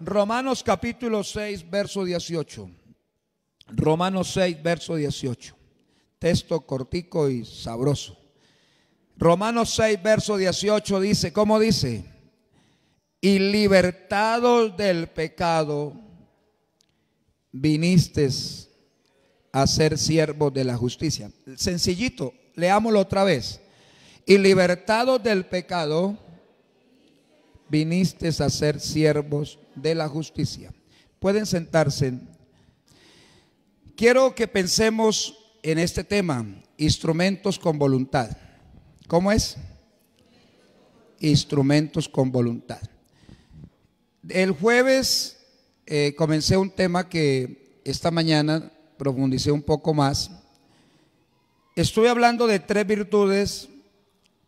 Romanos capítulo 6, verso 18. Romanos 6, verso 18. Texto cortico y sabroso. Romanos 6, verso 18 dice, ¿cómo dice? Y libertados del pecado, viniste a ser siervos de la justicia. Sencillito, leámoslo otra vez. Y libertados del pecado, viniste a ser siervos de la justicia. Pueden sentarse. Quiero que pensemos en este tema, instrumentos con voluntad. ¿Cómo es? Instrumentos con voluntad. El jueves eh, comencé un tema que esta mañana profundicé un poco más. Estuve hablando de tres virtudes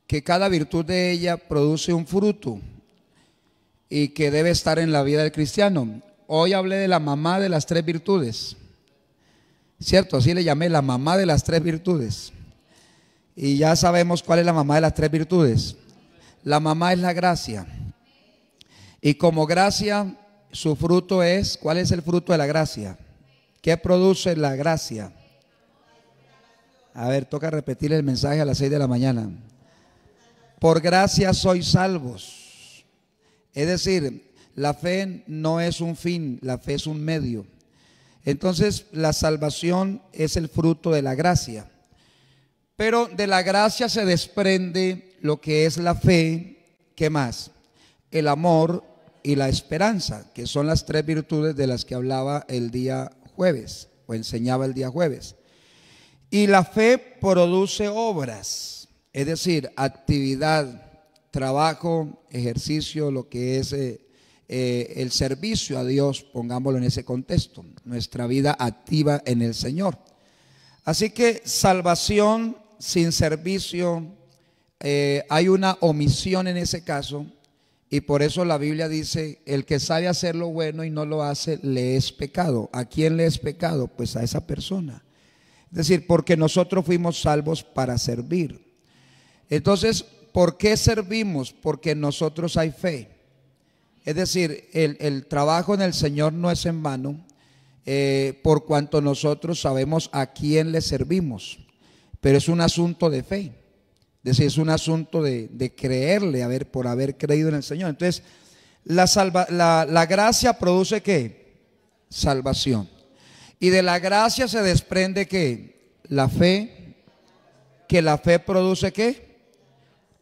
que cada virtud de ella produce un fruto y que debe estar en la vida del cristiano. Hoy hablé de la mamá de las tres virtudes. ¿Cierto? Así le llamé la mamá de las tres virtudes. Y ya sabemos cuál es la mamá de las tres virtudes. La mamá es la gracia. Y como gracia, su fruto es, ¿cuál es el fruto de la gracia? ¿Qué produce la gracia? A ver, toca repetir el mensaje a las seis de la mañana. Por gracia sois salvos es decir, la fe no es un fin, la fe es un medio. Entonces, la salvación es el fruto de la gracia. Pero de la gracia se desprende lo que es la fe, ¿qué más? El amor y la esperanza, que son las tres virtudes de las que hablaba el día jueves o enseñaba el día jueves. Y la fe produce obras, es decir, actividad, trabajo, ejercicio, lo que es eh, eh, el servicio a Dios, pongámoslo en ese contexto, nuestra vida activa en el Señor. Así que salvación sin servicio, eh, hay una omisión en ese caso, y por eso la Biblia dice, el que sabe hacer lo bueno y no lo hace, le es pecado. ¿A quién le es pecado? Pues a esa persona. Es decir, porque nosotros fuimos salvos para servir. Entonces, ¿por qué servimos? Porque nosotros hay fe. Es decir, el, trabajo en el Señor no es en vano, eh, por cuanto nosotros sabemos a quién le servimos. Pero es un asunto de fe. Es decir, es un asunto de, creerle, a ver, por haber creído en el Señor. Entonces, la, salva, la, gracia produce qué? Salvación. Y de la gracia se desprende que La fe. Que la fe produce qué?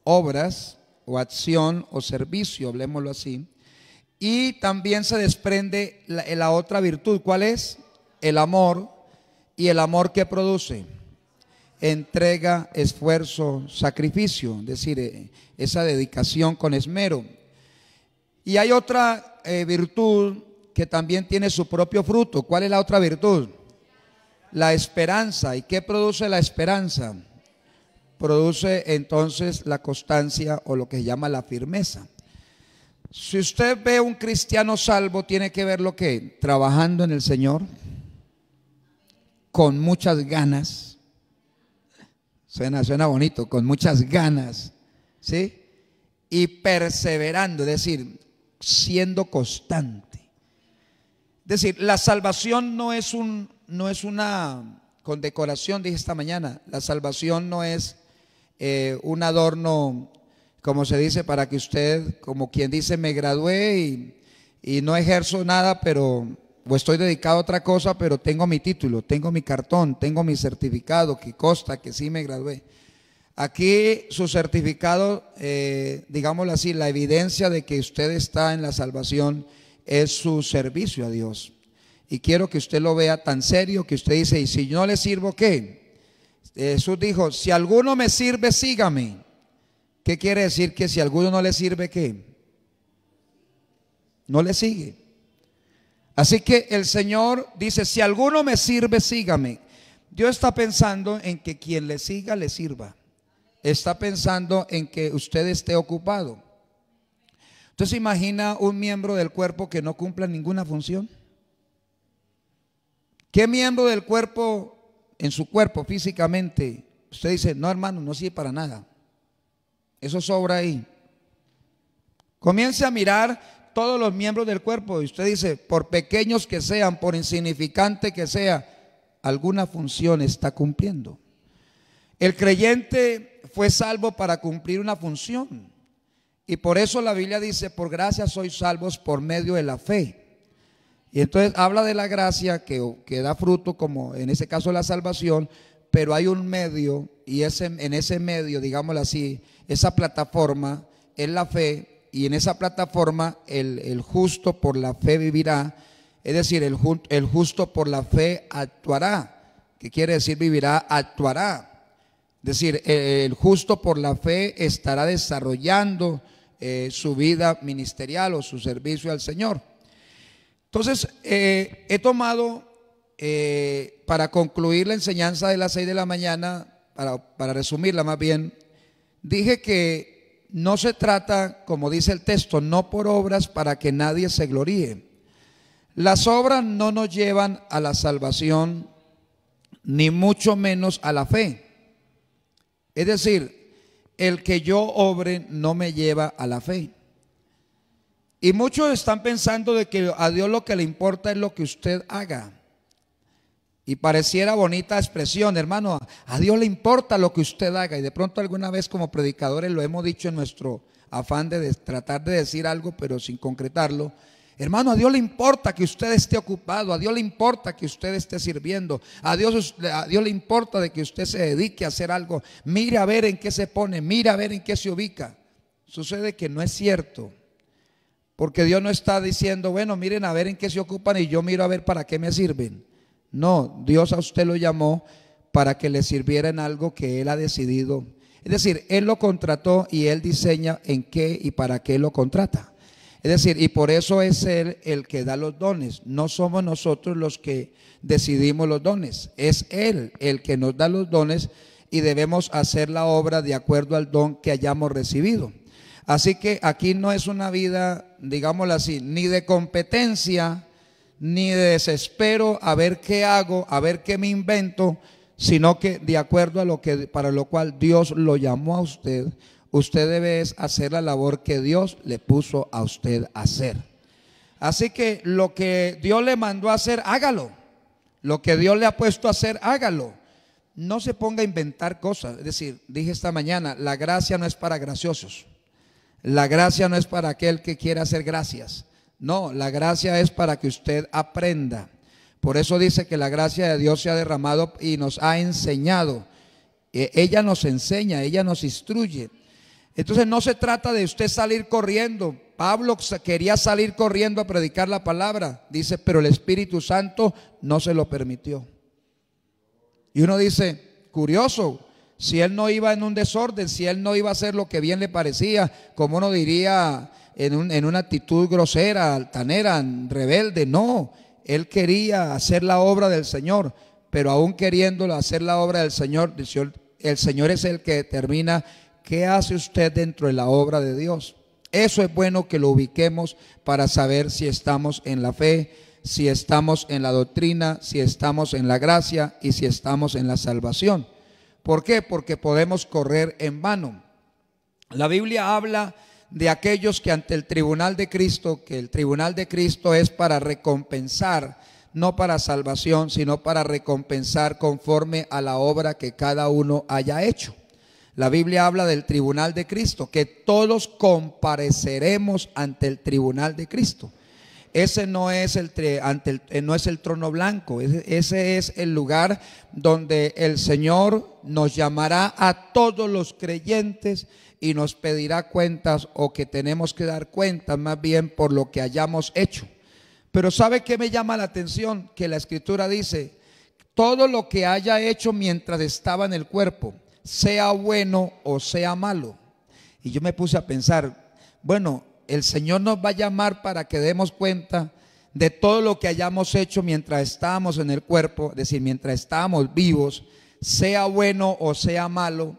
obras o acción o servicio, hablemoslo así. Y también se desprende la, otra virtud, ¿cuál es? El amor y el amor que produce entrega, esfuerzo, sacrificio, es decir, eh, esa dedicación con esmero. Y hay otra eh, virtud que también tiene su propio fruto. ¿Cuál es la otra virtud? La esperanza. ¿Y qué produce la esperanza? produce entonces la constancia o lo que se llama la firmeza. Si usted ve un cristiano salvo, tiene que ver lo que trabajando en el Señor, con muchas ganas. Suena, suena bonito, con muchas ganas, ¿sí? Y perseverando, es decir, siendo constante. Es decir, la salvación no es un no es una condecoración, dije esta mañana, la salvación no es eh, un adorno, como se dice, para que usted, como quien dice, me gradué y, no ejerzo nada, pero o estoy dedicado a otra cosa, pero tengo mi título, tengo mi cartón, tengo mi certificado que costa que sí me gradué. Aquí su certificado, eh, digámoslo así, la evidencia de que usted está en la salvación es su servicio a Dios. Y quiero que usted lo vea tan serio que usted dice, y si no le sirvo, ¿qué? Jesús dijo, si alguno me sirve, sígame. ¿Qué quiere decir que si alguno no le sirve, qué? No le sigue. Así que el Señor dice, si alguno me sirve, sígame. Dios está pensando en que quien le siga, le sirva. Está pensando en que usted esté ocupado. Entonces imagina un miembro del cuerpo que no cumpla ninguna función. ¿Qué miembro del cuerpo en su cuerpo físicamente, usted dice, no hermano, no sirve para nada. Eso sobra ahí. Comience a mirar todos los miembros del cuerpo y usted dice, por pequeños que sean, por insignificante que sea, alguna función está cumpliendo. El creyente fue salvo para cumplir una función. Y por eso la Biblia dice, por gracia sois salvos por medio de la fe. Y entonces habla de la gracia que, da fruto, como en ese caso la salvación, pero hay un medio y ese, en ese medio, digámoslo así, esa plataforma es la fe y en esa plataforma el, justo por la fe vivirá, es decir, el, el, justo por la fe actuará, que quiere decir vivirá, actuará. Es decir, el, justo por la fe estará desarrollando eh, su vida ministerial o su servicio al Señor. Entonces, eh, he tomado eh, para concluir la enseñanza de las 6 de la mañana, para, para resumirla más bien, dije que no se trata, como dice el texto, no por obras para que nadie se gloríe. Las obras no nos llevan a la salvación, ni mucho menos a la fe. Es decir, el que yo obre no me lleva a la fe. Y muchos están pensando de que a Dios lo que le importa es lo que usted haga. Y pareciera bonita expresión, hermano, a Dios le importa lo que usted haga. Y de pronto alguna vez como predicadores lo hemos dicho en nuestro afán de, tratar de decir algo, pero sin concretarlo. Hermano, a Dios le importa que usted esté ocupado, a Dios le importa que usted esté sirviendo, a Dios, a Dios le importa de que usted se dedique a hacer algo. Mire a ver en qué se pone, mira a ver en qué se ubica. Sucede que no es cierto. Porque Dios no está diciendo, bueno, miren a ver en qué se ocupan y yo miro a ver para qué me sirven. No, Dios a usted lo llamó para que le sirviera en algo que Él ha decidido. Es decir, Él lo contrató y Él diseña en qué y para qué lo contrata. Es decir, y por eso es Él el que da los dones. No somos nosotros los que decidimos los dones. Es Él el que nos da los dones y debemos hacer la obra de acuerdo al don que hayamos recibido. Así que aquí no es una vida digámoslo así, ni de competencia, ni de desespero, a ver qué hago, a ver qué me invento, sino que de acuerdo a lo que para lo cual Dios lo llamó a usted, usted debe hacer la labor que Dios le puso a usted hacer. Así que lo que Dios le mandó a hacer, hágalo. Lo que Dios le ha puesto a hacer, hágalo. No se ponga a inventar cosas. Es decir, dije esta mañana, la gracia no es para graciosos. La gracia no es para aquel que quiera hacer gracias. No, la gracia es para que usted aprenda. Por eso dice que la gracia de Dios se ha derramado y nos ha enseñado. E, ella nos enseña, ella nos instruye. Entonces no se trata de usted salir corriendo. Pablo quería salir corriendo a predicar la palabra. Dice, pero el Espíritu Santo no se lo permitió. Y uno dice, curioso, si él no iba en un desorden, si él no iba a hacer lo que bien le parecía, como uno diría, en, una actitud grosera, altanera, rebelde, no, él quería hacer la obra del Señor, pero aún queriéndolo hacer la obra del Señor, Señor, el Señor es el que determina qué hace usted dentro de la obra de Dios. Eso es bueno que lo ubiquemos para saber si estamos en la fe, si estamos en la doctrina, si estamos en la gracia y si estamos en la salvación. ¿Por qué? Porque podemos correr en vano. La Biblia habla de aquellos que ante el tribunal de Cristo, que el tribunal de Cristo es para recompensar, no para salvación, sino para recompensar conforme a la obra que cada uno haya hecho. La Biblia habla del tribunal de Cristo, que todos compareceremos ante el tribunal de Cristo. Ese no es el, ante eh, no es el trono blanco, ese es el lugar donde el Señor nos llamará a todos los creyentes y nos pedirá cuentas o que tenemos que dar cuentas más bien por lo que hayamos hecho. Pero ¿sabe qué me llama la atención? Que la escritura dice, todo lo que haya hecho mientras estaba en el cuerpo, sea bueno o sea malo. Y yo me puse a pensar, bueno, el Señor nos va a llamar para que demos cuenta de todo lo que hayamos hecho mientras estábamos en el cuerpo, es decir, mientras estábamos vivos, sea bueno o sea malo.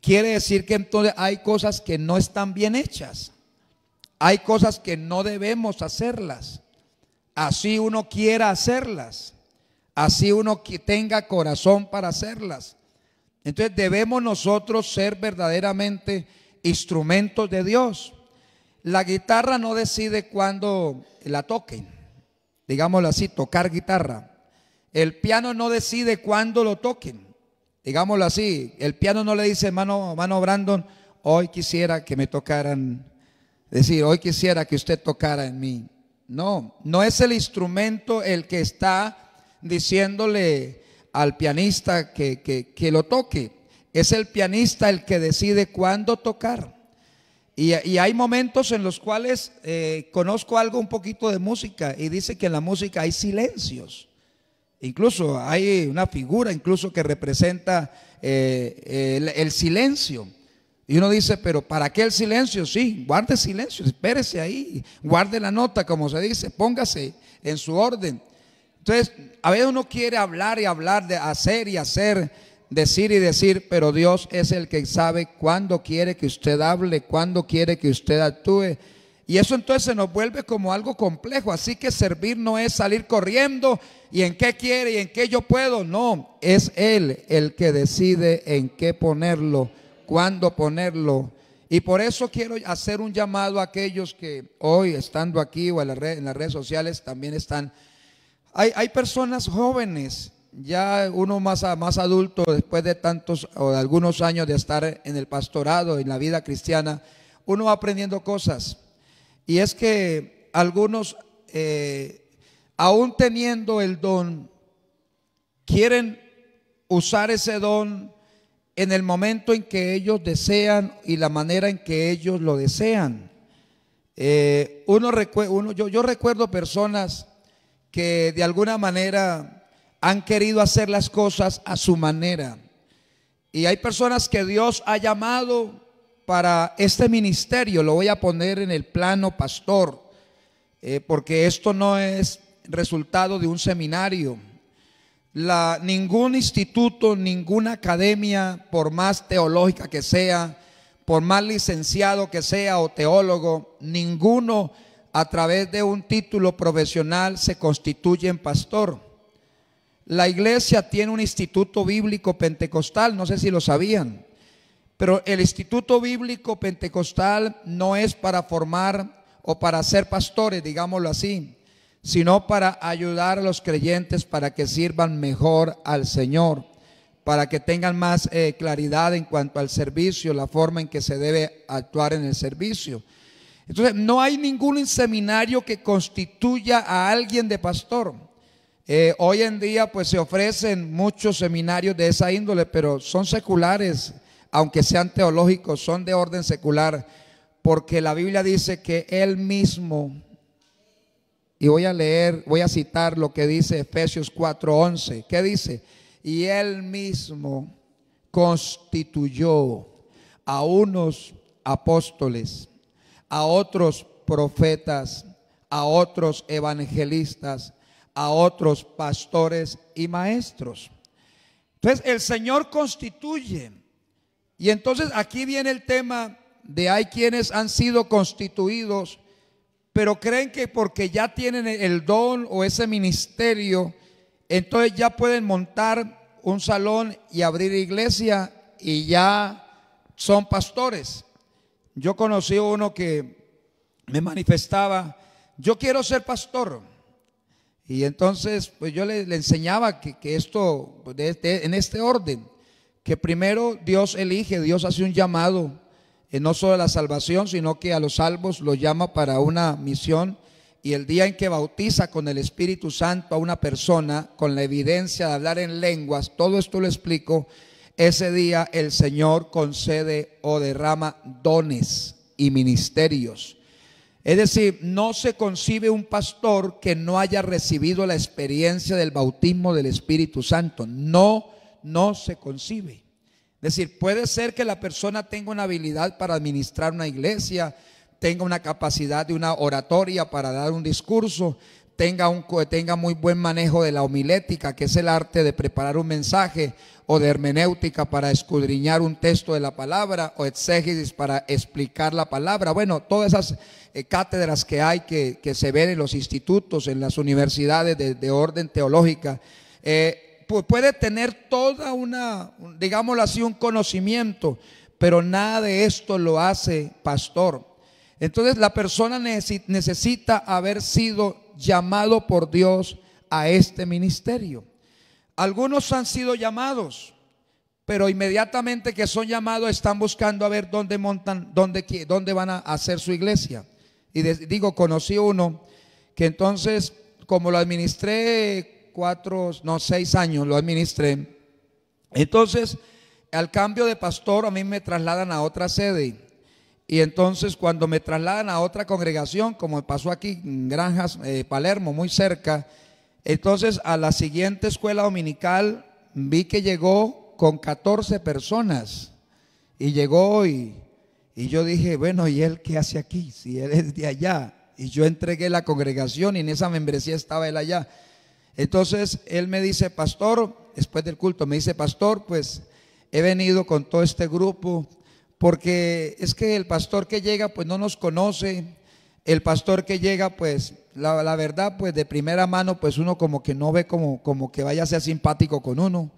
Quiere decir que entonces hay cosas que no están bien hechas. Hay cosas que no debemos hacerlas. Así uno quiera hacerlas. Así uno que tenga corazón para hacerlas. Entonces debemos nosotros ser verdaderamente instrumentos de Dios la guitarra no decide cuándo la toquen, digámoslo así, tocar guitarra. El piano no decide cuándo lo toquen, digámoslo así. El piano no le dice, mano mano Brandon, hoy quisiera que me tocaran, decir, hoy quisiera que usted tocara en mí. No, no es el instrumento el que está diciéndole al pianista que, que lo toque. Es el pianista el que decide cuándo tocar. Y, hay momentos en los cuales eh, conozco algo un poquito de música y dice que en la música hay silencios. Incluso hay una figura incluso que representa eh, el, silencio. Y uno dice, pero ¿para qué el silencio? Sí, guarde silencio, espérese ahí, guarde la nota, como se dice, póngase en su orden. Entonces, a veces uno quiere hablar y hablar de hacer y hacer decir y decir, pero Dios es el que sabe cuándo quiere que usted hable, cuándo quiere que usted actúe. Y eso entonces se nos vuelve como algo complejo. Así que servir no es salir corriendo y en qué quiere y en qué yo puedo. No, es Él el que decide en qué ponerlo, cuándo ponerlo. Y por eso quiero hacer un llamado a aquellos que hoy estando aquí o en, la red, en las redes sociales también están. Hay, hay personas jóvenes ya uno más, más adulto, después de tantos o de algunos años de estar en el pastorado, en la vida cristiana, uno va aprendiendo cosas. Y es que algunos, eh, aún teniendo el don, quieren usar ese don en el momento en que ellos desean y la manera en que ellos lo desean. Eh, uno, uno yo, yo recuerdo personas que de alguna manera han querido hacer las cosas a su manera. Y hay personas que Dios ha llamado para este ministerio, lo voy a poner en el plano pastor, eh, porque esto no es resultado de un seminario. La, ningún instituto, ninguna academia, por más teológica que sea, por más licenciado que sea o teólogo, ninguno a través de un título profesional se constituye en pastor. La iglesia tiene un instituto bíblico pentecostal, no sé si lo sabían, pero el instituto bíblico pentecostal no es para formar o para ser pastores, digámoslo así, sino para ayudar a los creyentes para que sirvan mejor al Señor, para que tengan más eh, claridad en cuanto al servicio, la forma en que se debe actuar en el servicio. Entonces, no hay ningún seminario que constituya a alguien de pastor. Eh, hoy en día pues se ofrecen muchos seminarios de esa índole, pero son seculares, aunque sean teológicos, son de orden secular, porque la Biblia dice que Él mismo, y voy a leer, voy a citar lo que dice Efesios 4:11, ¿qué dice? Y Él mismo constituyó a unos apóstoles, a otros profetas, a otros evangelistas, a otros pastores y maestros. Entonces el Señor constituye. Y entonces aquí viene el tema de hay quienes han sido constituidos, pero creen que porque ya tienen el don o ese ministerio, entonces ya pueden montar un salón y abrir iglesia y ya son pastores. Yo conocí uno que me manifestaba, yo quiero ser pastor. Y entonces, pues yo le, enseñaba que, esto, pues, este, en este orden, que primero Dios elige, Dios hace un llamado, eh, no solo a la salvación, sino que a los salvos los llama para una misión. Y el día en que bautiza con el Espíritu Santo a una persona, con la evidencia de hablar en lenguas, todo esto lo explico, ese día el Señor concede o derrama dones y ministerios es decir, no se concibe un pastor que no haya recibido la experiencia del bautismo del Espíritu Santo. No, no se concibe. Es decir, puede ser que la persona tenga una habilidad para administrar una iglesia, tenga una capacidad de una oratoria para dar un discurso, tenga, un, tenga muy buen manejo de la homilética, que es el arte de preparar un mensaje, o de hermenéutica para escudriñar un texto de la palabra, o exégesis para explicar la palabra. Bueno, todas esas eh, cátedras que hay que, se ven en los institutos, en las universidades de, orden teológica, eh, pues puede tener toda una, digámoslo así, un conocimiento, pero nada de esto lo hace pastor. Entonces la persona necesita haber sido llamado por Dios a este ministerio. Algunos han sido llamados, pero inmediatamente que son llamados están buscando a ver dónde montan, dónde, dónde van a hacer su iglesia. Y digo, conocí uno que entonces, como lo administré cuatro, no, seis años, lo administré. Entonces, al cambio de pastor, a mí me trasladan a otra sede. Y entonces cuando me trasladan a otra congregación, como pasó aquí en Granjas, eh, Palermo, muy cerca, entonces a la siguiente escuela dominical vi que llegó con 14 personas. Y llegó y, y yo dije, bueno, ¿y él qué hace aquí? Si él es de allá. Y yo entregué la congregación y en esa membresía estaba él allá. Entonces él me dice, pastor, después del culto, me dice, pastor, pues he venido con todo este grupo porque es que el pastor que llega pues no nos conoce, el pastor que llega pues la, verdad pues de primera mano pues uno como que no ve como, como que vaya a ser simpático con uno.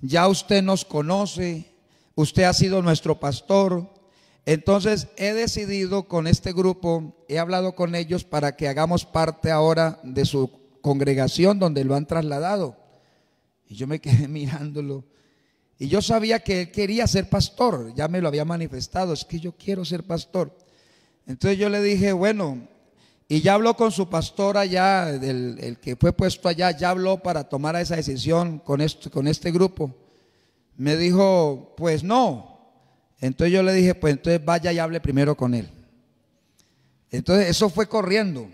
Ya usted nos conoce, usted ha sido nuestro pastor. Entonces he decidido con este grupo, he hablado con ellos para que hagamos parte ahora de su congregación donde lo han trasladado. Y yo me quedé mirándolo. Y yo sabía que él quería ser pastor, ya me lo había manifestado, es que yo quiero ser pastor. Entonces yo le dije, bueno, y ya habló con su pastor allá, el, que fue puesto allá, ya habló para tomar esa decisión con, con este grupo. Me dijo, pues no. Entonces yo le dije, pues entonces vaya y hable primero con él. Entonces eso fue corriendo.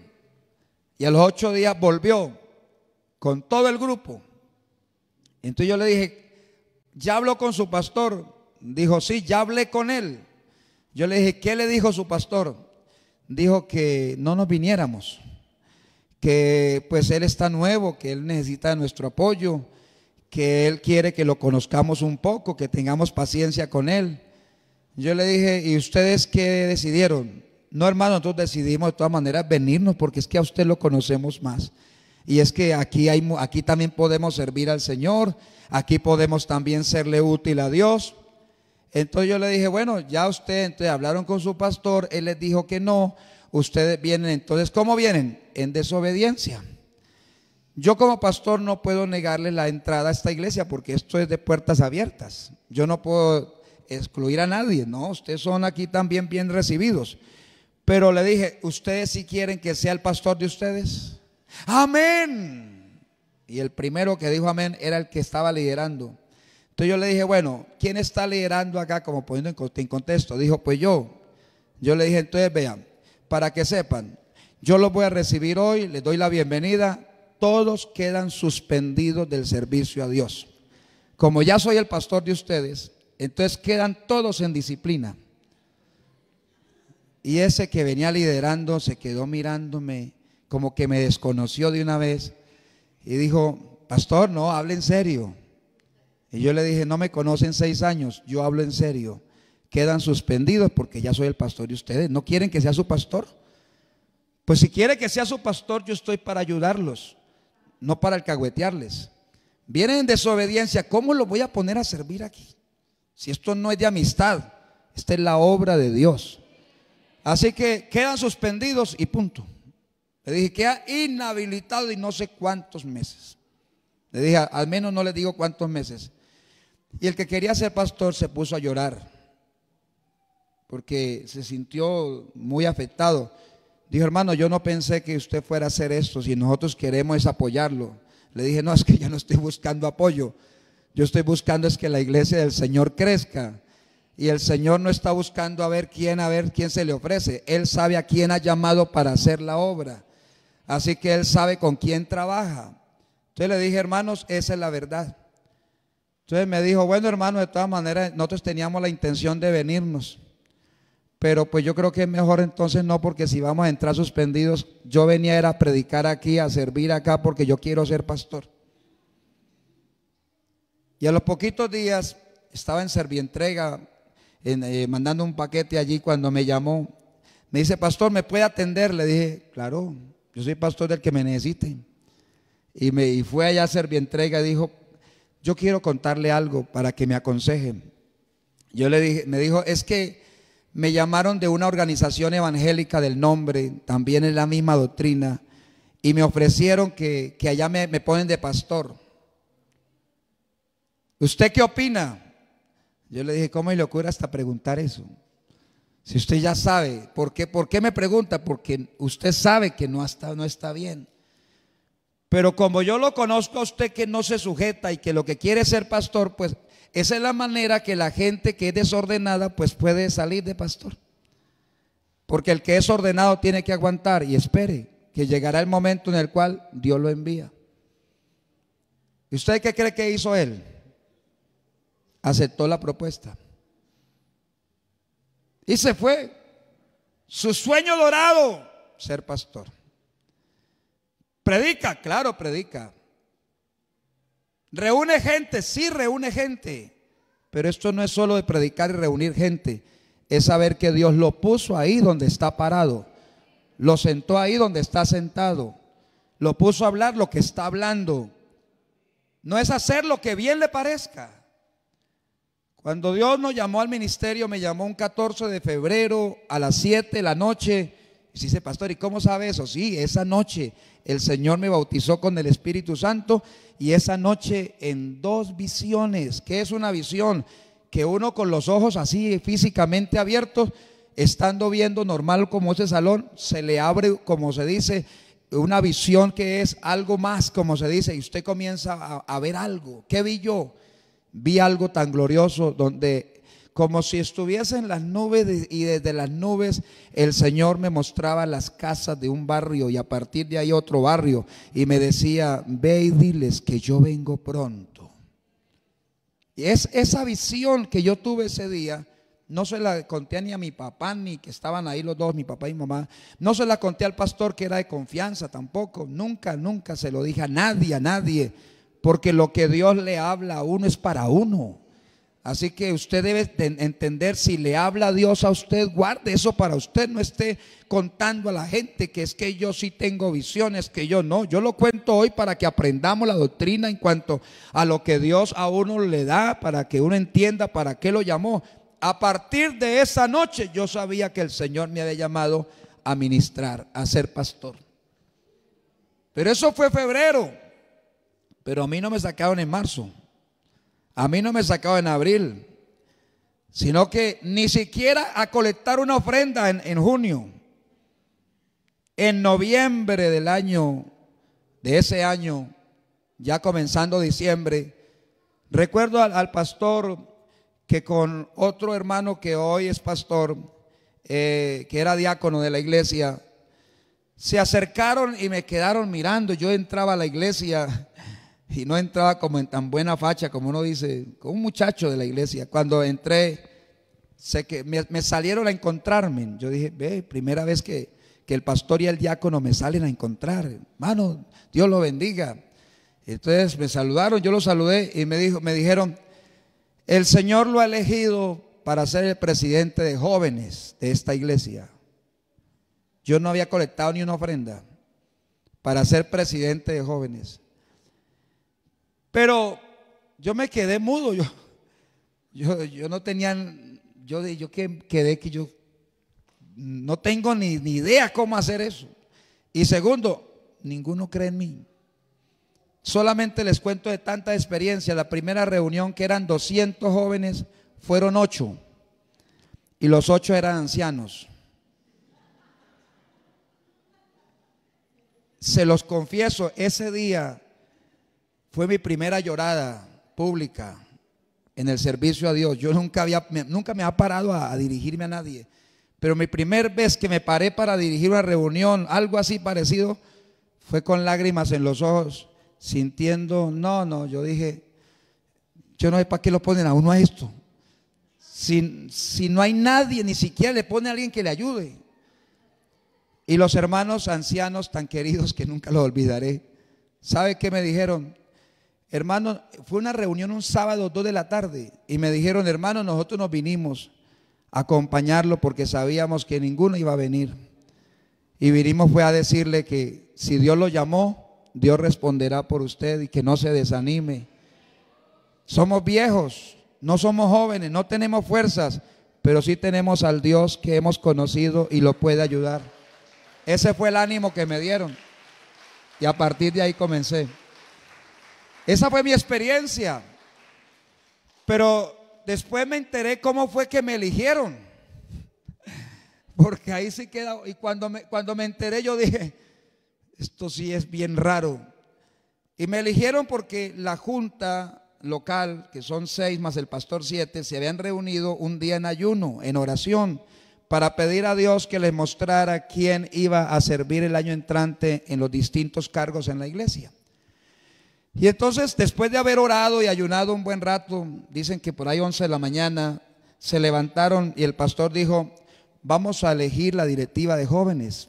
Y a los ocho días volvió con todo el grupo. Entonces yo le dije, ya habló con su pastor. Dijo, sí, ya hablé con él. Yo le dije, ¿qué le dijo su pastor? Dijo que no nos viniéramos, que pues él está nuevo, que él necesita nuestro apoyo, que él quiere que lo conozcamos un poco, que tengamos paciencia con él. Yo le dije, ¿y ustedes qué decidieron? No, hermano, nosotros decidimos de todas maneras venirnos porque es que a usted lo conocemos más. Y es que aquí, hay, aquí también podemos servir al Señor, aquí podemos también serle útil a Dios. Entonces yo le dije, bueno, ya usted, hablaron con su pastor, él les dijo que no, ustedes vienen, entonces, ¿cómo vienen? En desobediencia. Yo como pastor no puedo negarle la entrada a esta iglesia porque esto es de puertas abiertas. Yo no puedo excluir a nadie, ¿no? Ustedes son aquí también bien recibidos. Pero le dije, ¿ustedes si quieren que sea el pastor de ustedes? Amén. Y el primero que dijo amén era el que estaba liderando. Entonces yo le dije, bueno, ¿quién está liderando acá? Como poniendo en contexto. Dijo, pues yo. Yo le dije, entonces vean, para que sepan, yo los voy a recibir hoy, les doy la bienvenida. Todos quedan suspendidos del servicio a Dios. Como ya soy el pastor de ustedes, entonces quedan todos en disciplina. Y ese que venía liderando se quedó mirándome como que me desconoció de una vez y dijo, pastor, no, hable en serio. Y yo le dije, no me conocen seis años, yo hablo en serio. Quedan suspendidos porque ya soy el pastor de ustedes. ¿No quieren que sea su pastor? Pues si quiere que sea su pastor, yo estoy para ayudarlos, no para alcahuetearles. Vienen en desobediencia, ¿cómo los voy a poner a servir aquí? Si esto no es de amistad, esta es la obra de Dios. Así que quedan suspendidos y punto. Le dije que ha inhabilitado y no sé cuántos meses. Le dije, al menos no le digo cuántos meses. Y el que quería ser pastor se puso a llorar porque se sintió muy afectado. Dijo, hermano, yo no pensé que usted fuera a hacer esto, si nosotros queremos es apoyarlo. Le dije, no, es que yo no estoy buscando apoyo, yo estoy buscando es que la iglesia del Señor crezca. Y el Señor no está buscando a ver quién, a ver quién se le ofrece. Él sabe a quién ha llamado para hacer la obra. Así que él sabe con quién trabaja. Entonces le dije, hermanos, esa es la verdad. Entonces me dijo, bueno, hermano, de todas maneras, nosotros teníamos la intención de venirnos. Pero pues yo creo que es mejor entonces no, porque si vamos a entrar suspendidos, yo venía era a predicar aquí, a servir acá, porque yo quiero ser pastor. Y a los poquitos días estaba en Servientrega, eh, mandando un paquete allí cuando me llamó. Me dice, pastor, ¿me puede atender? Le dije, claro. Yo soy pastor del que me necesite. Y, me, y fue allá a hacer mi entrega y dijo, yo quiero contarle algo para que me aconsejen, Yo le dije, me dijo, es que me llamaron de una organización evangélica del nombre, también es la misma doctrina, y me ofrecieron que, allá me, me ponen de pastor. ¿Usted qué opina? Yo le dije, ¿cómo le locura hasta preguntar eso? Si usted ya sabe, ¿por qué, ¿por qué me pregunta? Porque usted sabe que no está, no está bien. Pero como yo lo conozco a usted que no se sujeta y que lo que quiere es ser pastor, pues esa es la manera que la gente que es desordenada pues puede salir de pastor. Porque el que es ordenado tiene que aguantar y espere que llegará el momento en el cual Dios lo envía. ¿Y usted qué cree que hizo él? Aceptó la propuesta. Y se fue. Su sueño dorado, ser pastor. Predica, claro, predica. Reúne gente, sí, reúne gente. Pero esto no es solo de predicar y reunir gente. Es saber que Dios lo puso ahí donde está parado. Lo sentó ahí donde está sentado. Lo puso a hablar lo que está hablando. No es hacer lo que bien le parezca. Cuando Dios nos llamó al ministerio, me llamó un 14 de febrero a las 7 de la noche. Y dice, pastor, ¿y cómo sabe eso? Sí, esa noche el Señor me bautizó con el Espíritu Santo y esa noche en dos visiones. que es una visión? Que uno con los ojos así físicamente abiertos, estando viendo normal como ese salón, se le abre, como se dice, una visión que es algo más, como se dice, y usted comienza a, a ver algo. ¿Qué vi yo? vi algo tan glorioso donde como si estuviese en las nubes y desde las nubes el Señor me mostraba las casas de un barrio y a partir de ahí otro barrio y me decía, ve y diles que yo vengo pronto. Y es esa visión que yo tuve ese día, no se la conté ni a mi papá, ni que estaban ahí los dos, mi papá y mi mamá, no se la conté al pastor que era de confianza tampoco, nunca, nunca se lo dije a nadie, a nadie. Porque lo que Dios le habla a uno es para uno. Así que usted debe entender si le habla Dios a usted, guarde eso para usted, no esté contando a la gente que es que yo sí tengo visiones, que yo no. Yo lo cuento hoy para que aprendamos la doctrina en cuanto a lo que Dios a uno le da, para que uno entienda para qué lo llamó. A partir de esa noche yo sabía que el Señor me había llamado a ministrar, a ser pastor. Pero eso fue febrero. Pero a mí no me sacaron en marzo. A mí no me sacaron en abril. Sino que ni siquiera a colectar una ofrenda en, junio. En noviembre del año, de ese año, ya comenzando diciembre, recuerdo al, pastor que con otro hermano que hoy es pastor, eh, que era diácono de la iglesia, se acercaron y me quedaron mirando. Yo entraba a la iglesia y no entraba como en tan buena facha, como uno dice, como un muchacho de la iglesia. Cuando entré, sé que me, salieron a encontrarme. Yo dije, ve, primera vez que, el pastor y el diácono me salen a encontrar. Hermano, Dios lo bendiga. Entonces me saludaron, yo lo saludé y me, dijo, me dijeron, el Señor lo ha elegido para ser el presidente de jóvenes de esta iglesia. Yo no había colectado ni una ofrenda para ser presidente de jóvenes. Pero yo me quedé mudo, yo, yo, no tenía, yo, yo quedé que yo no tengo ni, ni idea cómo hacer eso. Y segundo, ninguno cree en mí. Solamente les cuento de tanta experiencia. La primera reunión que eran 200 jóvenes, fueron 8. Y los 8 eran ancianos. Se los confieso, ese día fue mi primera llorada pública en el servicio a Dios. Yo nunca había, nunca me ha parado a, dirigirme a nadie. Pero mi primera vez que me paré para dirigir una reunión, algo así parecido, fue con lágrimas en los ojos, sintiendo, no, no, yo dije, yo no sé para qué lo ponen a uno a esto. Si, si no hay nadie, ni siquiera le pone a alguien que le ayude. Y los hermanos ancianos tan queridos que nunca los olvidaré, ¿sabe qué me dijeron? Hermano, fue una reunión un sábado, dos de la tarde, y me dijeron, hermano, nosotros nos vinimos a acompañarlo porque sabíamos que ninguno iba a venir. Y vinimos fue a decirle que si Dios lo llamó, Dios responderá por usted y que no se desanime. Somos viejos, no somos jóvenes, no tenemos fuerzas, pero sí tenemos al Dios que hemos conocido y lo puede ayudar. Ese fue el ánimo que me dieron. Y a partir de ahí comencé. Esa fue mi experiencia. Pero después me enteré cómo fue que me eligieron. Porque ahí sí queda. Y cuando me, cuando me enteré yo dije, esto sí es bien raro. Y me eligieron porque la junta local, que son seis más el pastor siete, se habían reunido un día en ayuno, en oración, para pedir a Dios que les mostrara quién iba a servir el año entrante en los distintos cargos en la iglesia. Y entonces, después de haber orado y ayunado un buen rato, dicen que por ahí 11 de la mañana, se levantaron y el pastor dijo, vamos a elegir la directiva de jóvenes.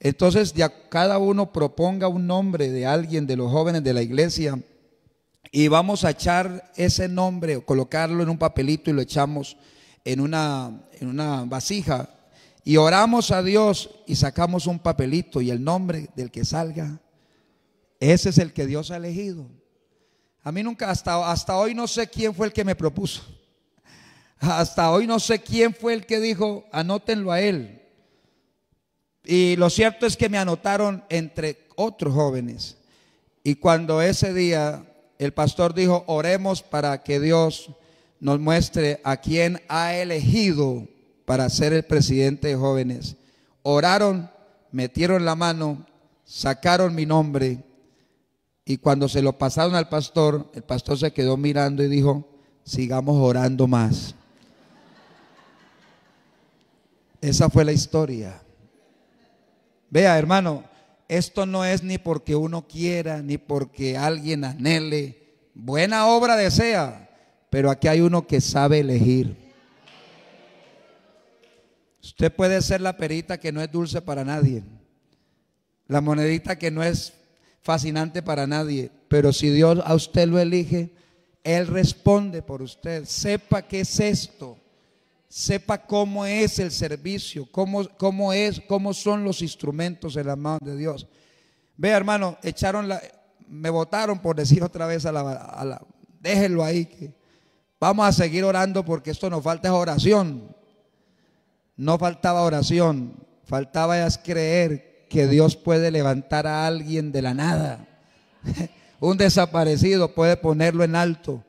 Entonces, cada uno proponga un nombre de alguien de los jóvenes de la iglesia y vamos a echar ese nombre, colocarlo en un papelito y lo echamos en una, en una vasija y oramos a Dios y sacamos un papelito y el nombre del que salga ese es el que Dios ha elegido. A mí nunca, hasta, hasta hoy no sé quién fue el que me propuso. Hasta hoy no sé quién fue el que dijo, anótenlo a él. Y lo cierto es que me anotaron entre otros jóvenes. Y cuando ese día el pastor dijo, oremos para que Dios nos muestre a quién ha elegido para ser el presidente de jóvenes. Oraron, metieron la mano, sacaron mi nombre y cuando se lo pasaron al pastor, el pastor se quedó mirando y dijo, sigamos orando más. Esa fue la historia. Vea, hermano, esto no es ni porque uno quiera, ni porque alguien anhele. Buena obra desea, pero aquí hay uno que sabe elegir. Usted puede ser la perita que no es dulce para nadie, la monedita que no es fascinante para nadie, pero si Dios a usted lo elige, Él responde por usted. Sepa qué es esto, sepa cómo es el servicio, cómo, cómo es, cómo son los instrumentos en las manos de Dios. Ve, hermano, echaron la, me votaron por decir otra vez a la, a déjenlo ahí, que vamos a seguir orando porque esto nos falta es oración. No faltaba oración, faltaba es creer que Dios puede levantar a alguien de la nada. Un desaparecido puede ponerlo en alto.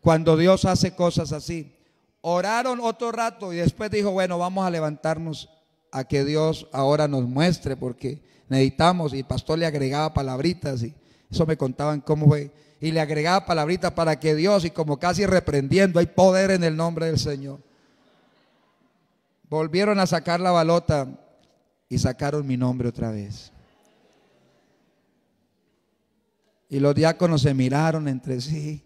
Cuando Dios hace cosas así. Oraron otro rato y después dijo, bueno, vamos a levantarnos a que Dios ahora nos muestre porque necesitamos. Y el pastor le agregaba palabritas y eso me contaban cómo fue. Y le agregaba palabritas para que Dios y como casi reprendiendo, hay poder en el nombre del Señor. Volvieron a sacar la balota y sacaron mi nombre otra vez. Y los diáconos se miraron entre sí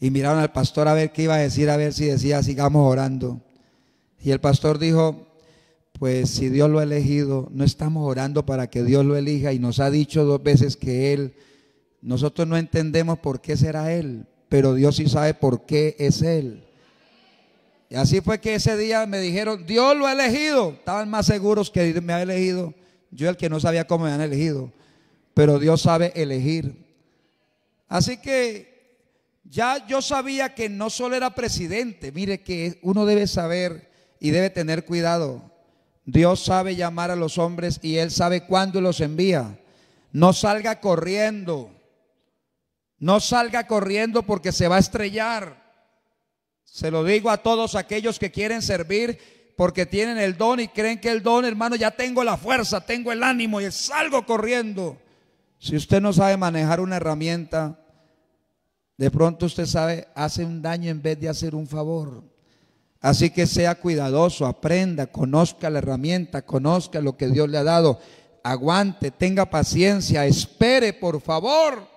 y miraron al pastor a ver qué iba a decir, a ver si decía, sigamos orando. Y el pastor dijo, pues si Dios lo ha elegido, no estamos orando para que Dios lo elija y nos ha dicho dos veces que Él, nosotros no entendemos por qué será Él, pero Dios sí sabe por qué es Él. Y así fue que ese día me dijeron, Dios lo ha elegido. Estaban más seguros que me ha elegido. Yo el que no sabía cómo me han elegido. Pero Dios sabe elegir. Así que ya yo sabía que no solo era presidente. Mire que uno debe saber y debe tener cuidado. Dios sabe llamar a los hombres y Él sabe cuándo los envía. No salga corriendo. No salga corriendo porque se va a estrellar. Se lo digo a todos aquellos que quieren servir porque tienen el don y creen que el don, hermano, ya tengo la fuerza, tengo el ánimo y salgo corriendo. Si usted no sabe manejar una herramienta, de pronto usted sabe, hace un daño en vez de hacer un favor. Así que sea cuidadoso, aprenda, conozca la herramienta, conozca lo que Dios le ha dado. Aguante, tenga paciencia, espere, por favor.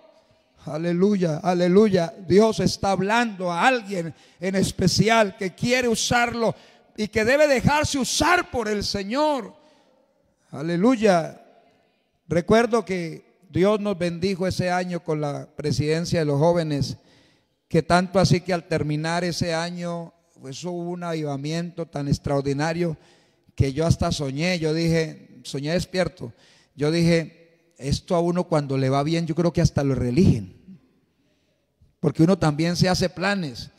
Aleluya, aleluya. Dios está hablando a alguien en especial que quiere usarlo y que debe dejarse usar por el Señor. Aleluya. Recuerdo que Dios nos bendijo ese año con la presidencia de los jóvenes, que tanto así que al terminar ese año, pues hubo un avivamiento tan extraordinario que yo hasta soñé, yo dije, soñé despierto, yo dije, esto a uno cuando le va bien, yo creo que hasta lo religen porque uno también se hace planes.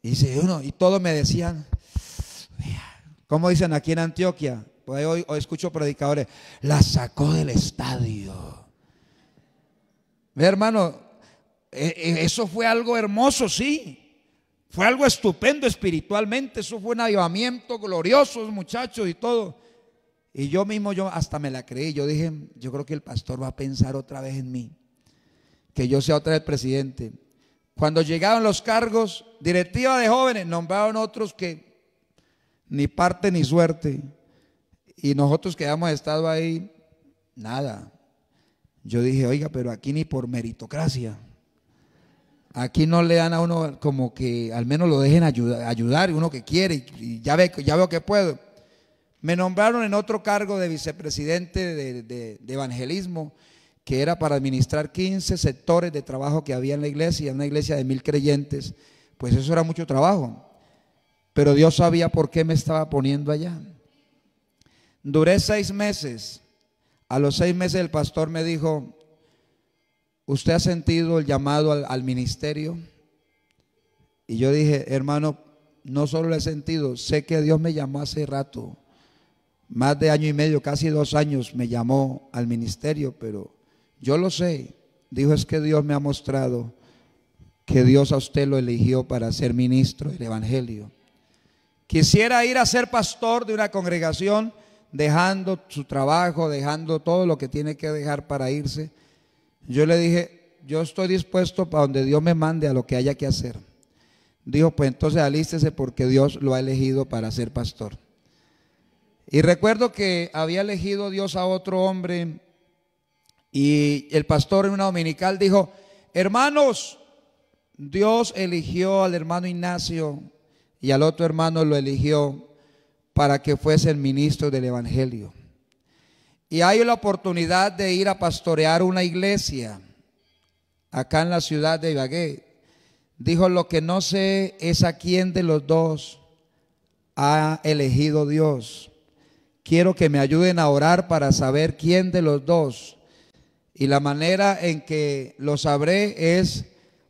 Y uno, y todos me decían, como dicen aquí en Antioquia? Pues hoy, escucho predicadores, la sacó del estadio. Mi hermano, e, e, eso fue algo hermoso, sí. Fue algo estupendo espiritualmente, eso fue un avivamiento glorioso, muchachos y todo. Y yo mismo, yo hasta me la creí, yo dije, yo creo que el pastor va a pensar otra vez en mí, que yo sea otra vez presidente. Cuando llegaron los cargos, directiva de jóvenes, nombraron otros que ni parte ni suerte. Y nosotros que hemos estado ahí, nada. Yo dije, oiga, pero aquí ni por meritocracia. Aquí no le dan a uno como que al menos lo dejen ayudar, uno que quiere, y ya, ve, ya veo que puedo. Me nombraron en otro cargo de vicepresidente de evangelismo que era para administrar 15 sectores de trabajo que había en la iglesia, en una iglesia de mil creyentes, pues eso era mucho trabajo. Pero Dios sabía por qué me estaba poniendo allá. Duré seis meses. A los seis meses el pastor me dijo, ¿usted ha sentido el llamado al, al ministerio? Y yo dije, hermano, no solo lo he sentido, sé que Dios me llamó hace rato, más de año y medio, casi dos años me llamó al ministerio, pero yo lo sé. Dijo, es que Dios me ha mostrado que Dios a usted lo eligió para ser ministro del Evangelio. Quisiera ir a ser pastor de una congregación dejando su trabajo, dejando todo lo que tiene que dejar para irse. Yo le dije, yo estoy dispuesto para donde Dios me mande a lo que haya que hacer. Dijo, pues entonces alístese porque Dios lo ha elegido para ser pastor. Y recuerdo que había elegido Dios a otro hombre y el pastor en una dominical dijo, hermanos, Dios eligió al hermano Ignacio y al otro hermano lo eligió para que fuese el ministro del Evangelio. Y hay la oportunidad de ir a pastorear una iglesia acá en la ciudad de Ibagué. Dijo, lo que no sé es a quién de los dos ha elegido Dios. Quiero que me ayuden a orar para saber quién de los dos y la manera en que lo sabré es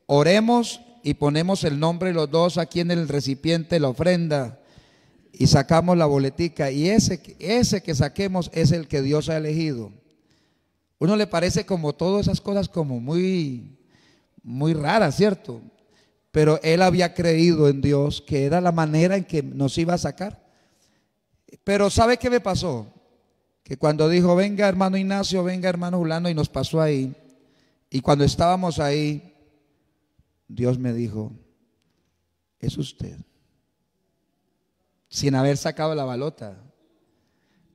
oremos y ponemos el nombre de los dos aquí en el recipiente, la ofrenda, y sacamos la boletica. Y ese, ese que saquemos es el que Dios ha elegido. Uno le parece como todas esas cosas como muy, muy raras, ¿cierto? Pero él había creído en Dios que era la manera en que nos iba a sacar. Pero ¿sabe qué me pasó? que cuando dijo, venga hermano Ignacio, venga hermano Ulano y nos pasó ahí, y cuando estábamos ahí, Dios me dijo, es usted, sin haber sacado la balota.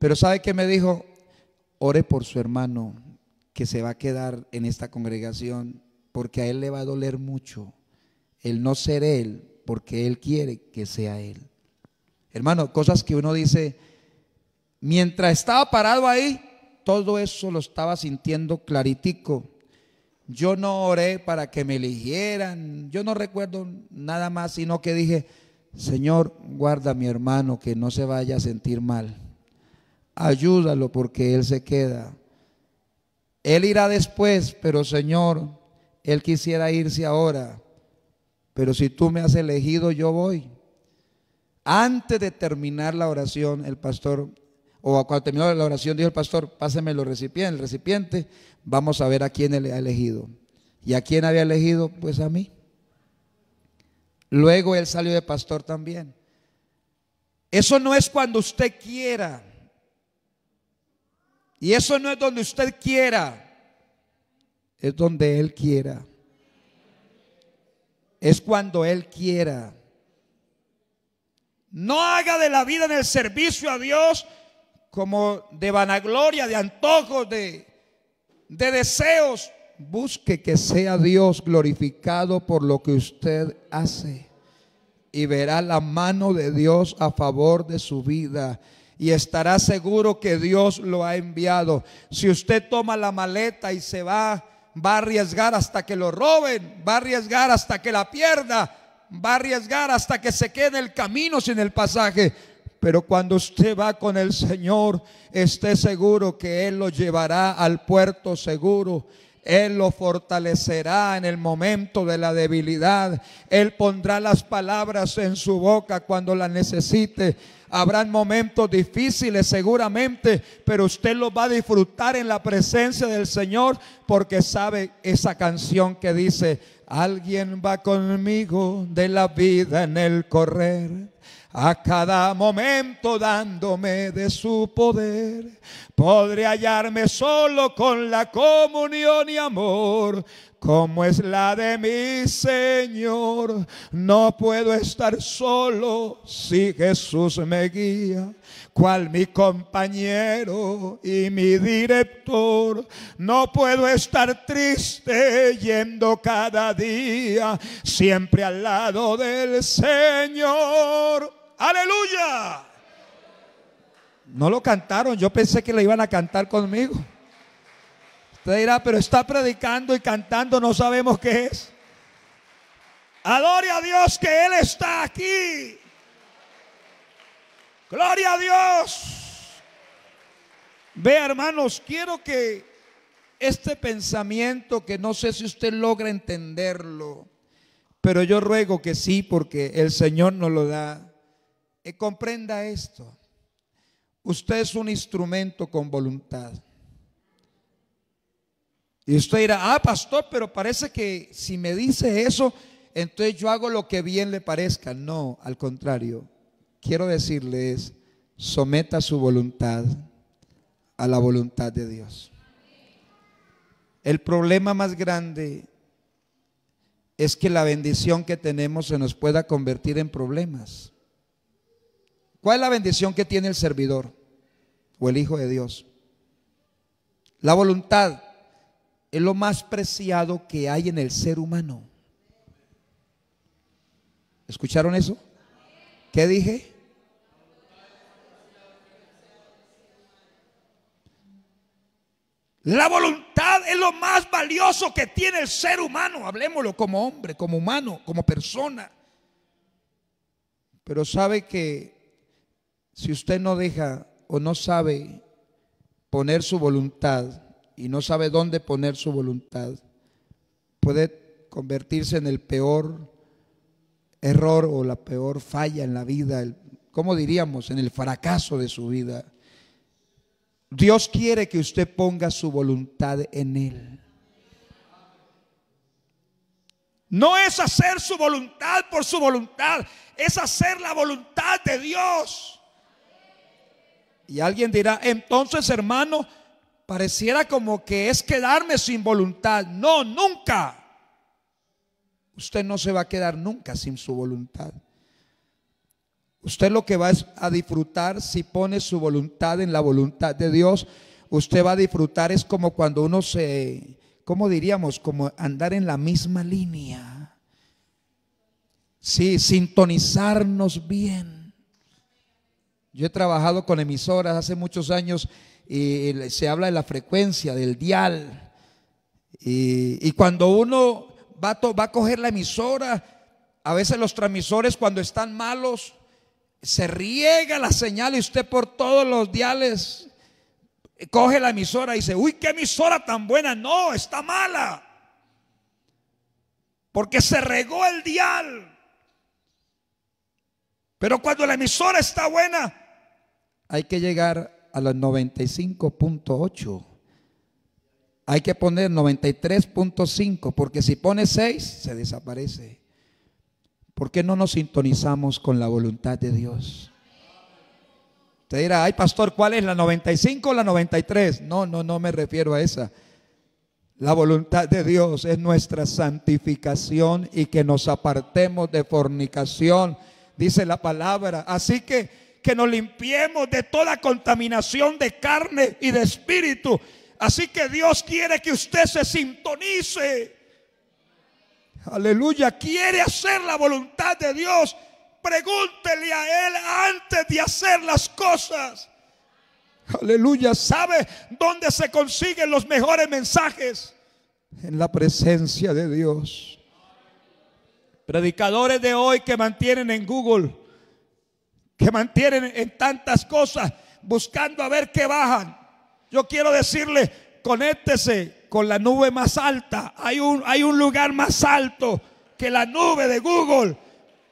Pero ¿sabe que me dijo? Ore por su hermano que se va a quedar en esta congregación, porque a él le va a doler mucho el no ser él, porque él quiere que sea él. Hermano, cosas que uno dice, Mientras estaba parado ahí, todo eso lo estaba sintiendo claritico. Yo no oré para que me eligieran. Yo no recuerdo nada más, sino que dije, Señor, guarda a mi hermano que no se vaya a sentir mal. Ayúdalo porque él se queda. Él irá después, pero Señor, él quisiera irse ahora. Pero si tú me has elegido, yo voy. Antes de terminar la oración, el pastor o cuando terminó la oración dijo el pastor, pásenme los recipientes, el recipiente, vamos a ver a quién él ha elegido. ¿Y a quién había elegido? Pues a mí. Luego él salió de pastor también. Eso no es cuando usted quiera. Y eso no es donde usted quiera. Es donde Él quiera. Es cuando Él quiera. No haga de la vida en el servicio a Dios como de vanagloria, de antojo, de, de deseos. Busque que sea Dios glorificado por lo que usted hace y verá la mano de Dios a favor de su vida y estará seguro que Dios lo ha enviado. Si usted toma la maleta y se va, va a arriesgar hasta que lo roben, va a arriesgar hasta que la pierda, va a arriesgar hasta que se quede en el camino sin el pasaje. Pero cuando usted va con el Señor, esté seguro que Él lo llevará al puerto seguro. Él lo fortalecerá en el momento de la debilidad. Él pondrá las palabras en su boca cuando las necesite. Habrán momentos difíciles seguramente, pero usted los va a disfrutar en la presencia del Señor porque sabe esa canción que dice, alguien va conmigo de la vida en el correr a cada momento dándome de su poder. Podré hallarme solo con la comunión y amor como es la de mi Señor. No puedo estar solo si Jesús me guía, cual mi compañero y mi director. No puedo estar triste yendo cada día, siempre al lado del Señor. Aleluya. No lo cantaron, yo pensé que le iban a cantar conmigo. Usted dirá, pero está predicando y cantando, no sabemos qué es. Adore a Dios que Él está aquí. Gloria a Dios. Ve hermanos, quiero que este pensamiento que no sé si usted logra entenderlo, pero yo ruego que sí, porque el Señor nos lo da. Eh, comprenda esto. Usted es un instrumento con voluntad. Y usted dirá, ah, pastor, pero parece que si me dice eso, entonces yo hago lo que bien le parezca. No, al contrario. Quiero decirles, someta su voluntad a la voluntad de Dios. El problema más grande es que la bendición que tenemos se nos pueda convertir en problemas. ¿Cuál es la bendición que tiene el servidor o el Hijo de Dios? La voluntad es lo más preciado que hay en el ser humano. ¿Escucharon eso? ¿Qué dije? La voluntad es lo más valioso que tiene el ser humano. Hablemoslo como hombre, como humano, como persona. Pero sabe que si usted no deja o no sabe poner su voluntad y no sabe dónde poner su voluntad, puede convertirse en el peor error o la peor falla en la vida, Como ¿cómo diríamos? En el fracaso de su vida. Dios quiere que usted ponga su voluntad en Él. No es hacer su voluntad por su voluntad, es hacer la voluntad de Dios. Y alguien dirá, entonces hermano, pareciera como que es quedarme sin voluntad. No, nunca. Usted no se va a quedar nunca sin su voluntad. Usted lo que va a disfrutar si pone su voluntad en la voluntad de Dios. Usted va a disfrutar es como cuando uno se, ¿cómo diríamos? Como andar en la misma línea. Sí, sintonizarnos bien. Yo he trabajado con emisoras hace muchos años y se habla de la frecuencia, del dial. Y, cuando uno va va a coger la emisora, a veces los transmisores cuando están malos, se riega la señal y usted por todos los diales coge la emisora y dice, uy, qué emisora tan buena. No, está mala. Porque se regó el dial. Pero cuando la emisora está buena, hay que llegar a los 95.8. Hay que poner 93.5, porque si pone 6, se desaparece. ¿Por qué no nos sintonizamos con la voluntad de Dios? Te dirá, ay pastor, ¿cuál es la 95 o la 93? No, no, no me refiero a esa. La voluntad de Dios es nuestra santificación y que nos apartemos de fornicación, dice la palabra. Así que que nos limpiemos de toda contaminación de carne y de espíritu. Así que Dios quiere que usted se sintonice. Aleluya, quiere hacer la voluntad de Dios. Pregúntele a Él antes de hacer las cosas. Aleluya, ¿sabe dónde se consiguen los mejores mensajes? En la presencia de Dios. Predicadores de hoy que mantienen en Google que mantienen en tantas cosas buscando a ver qué bajan. Yo quiero decirle, conéctese con la nube más alta. Hay un, hay un lugar más alto que la nube de Google.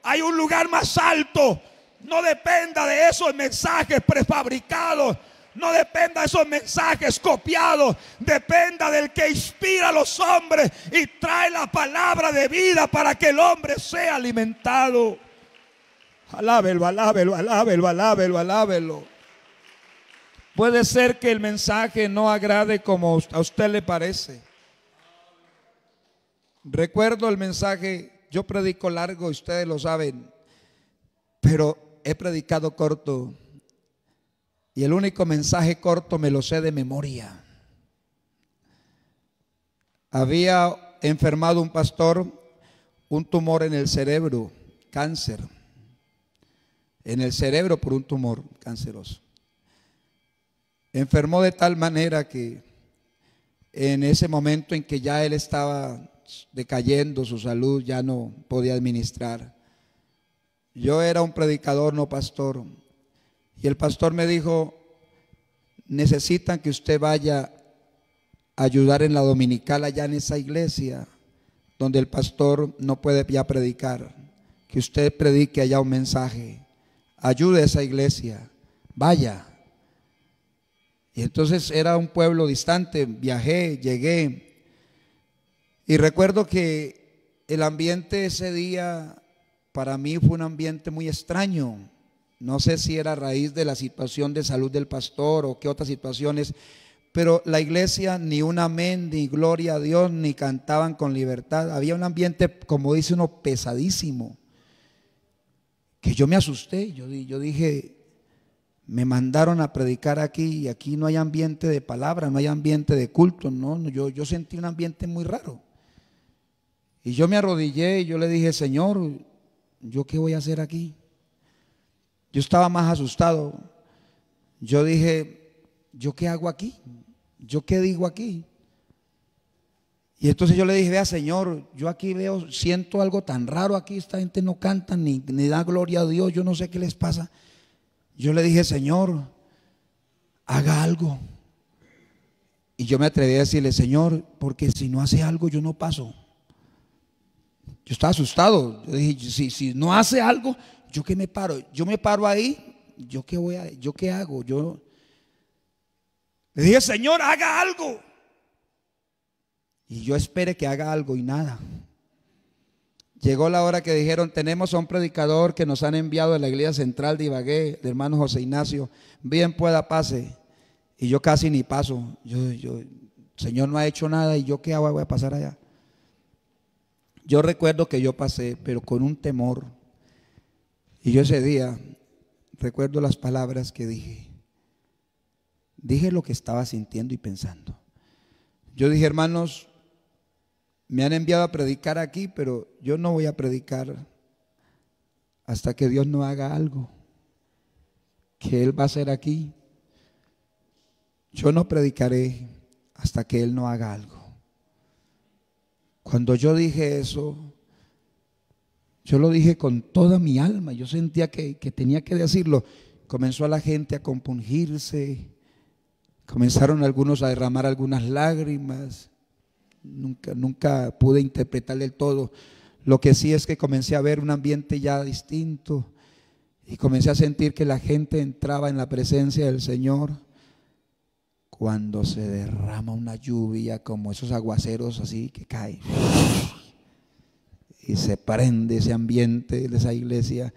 Hay un lugar más alto. No dependa de esos mensajes prefabricados. No dependa de esos mensajes copiados. Dependa del que inspira a los hombres y trae la palabra de vida para que el hombre sea alimentado. Alábelo, alábelo, alábelo, alábelo, alábelo. Puede ser que el mensaje no agrade como a usted le parece. Recuerdo el mensaje, yo predico largo, ustedes lo saben, pero he predicado corto. Y el único mensaje corto me lo sé de memoria. Había enfermado un pastor, un tumor en el cerebro, cáncer en el cerebro por un tumor canceroso. Enfermó de tal manera que en ese momento en que ya él estaba decayendo, su salud ya no podía administrar. Yo era un predicador, no pastor. Y el pastor me dijo, necesitan que usted vaya a ayudar en la dominical allá en esa iglesia donde el pastor no puede ya predicar, que usted predique allá un mensaje ayude a esa iglesia, vaya. Y entonces era un pueblo distante, viajé, llegué. Y recuerdo que el ambiente ese día para mí fue un ambiente muy extraño. No sé si era a raíz de la situación de salud del pastor o qué otras situaciones, pero la iglesia ni un amén, ni gloria a Dios, ni cantaban con libertad. Había un ambiente, como dice uno, pesadísimo que yo me asusté, yo, yo dije, me mandaron a predicar aquí y aquí no hay ambiente de palabra, no hay ambiente de culto, no, yo, yo sentí un ambiente muy raro. Y yo me arrodillé y yo le dije, Señor, ¿yo qué voy a hacer aquí? Yo estaba más asustado. Yo dije, ¿yo qué hago aquí? ¿Yo qué digo aquí? Y entonces yo le dije, vea Señor, yo aquí veo, siento algo tan raro aquí, esta gente no canta ni, da gloria a Dios, yo no sé qué les pasa. Yo le dije, Señor, haga algo. Y yo me atreví a decirle, Señor, porque si no hace algo, yo no paso. Yo estaba asustado. Yo dije, si, no hace algo, ¿yo qué me paro? Yo me paro ahí, ¿yo qué voy a, yo qué hago? Yo le dije, Señor, haga algo. Y yo espere que haga algo y nada. Llegó la hora que dijeron, tenemos a un predicador que nos han enviado de la iglesia central de Ibagué, de hermano José Ignacio, bien pueda pase. Y yo casi ni paso. yo, Señor no ha hecho nada y yo qué hago, voy a pasar allá. Yo recuerdo que yo pasé, pero con un temor. Y yo ese día recuerdo las palabras que dije. Dije lo que estaba sintiendo y pensando. Yo dije, hermanos, me han enviado a predicar aquí, pero yo no voy a predicar hasta que Dios no haga algo que Él va a hacer aquí. Yo no predicaré hasta que Él no haga algo. Cuando yo dije eso, yo lo dije con toda mi alma, yo sentía que, que tenía que decirlo. Comenzó a la gente a compungirse, comenzaron algunos a derramar algunas lágrimas nunca, nunca pude interpretar del todo. Lo que sí es que comencé a ver un ambiente ya distinto y comencé a sentir que la gente entraba en la presencia del Señor cuando se derrama una lluvia como esos aguaceros así que cae y se prende ese ambiente de esa iglesia.